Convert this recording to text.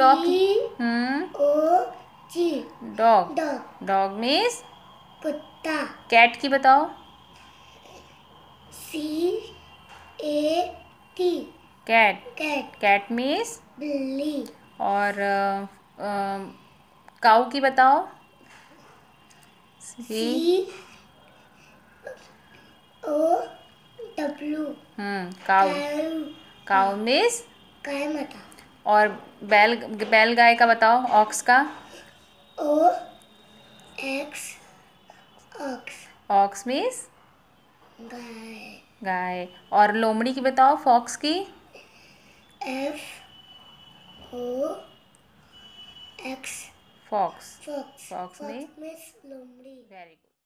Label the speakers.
Speaker 1: Hmm? Cat की बताओ C A T cat cat cat means बिल्ली और काउ की बताओ C O W hmm cow cow means गाय माता और बैल बैल गाय का बताओ ऑक्स का O X ox ox means गाय गाय और लोमड़ी की बताओ फॉक्स की F O X fox fox means लोमड़ी वेरी गुड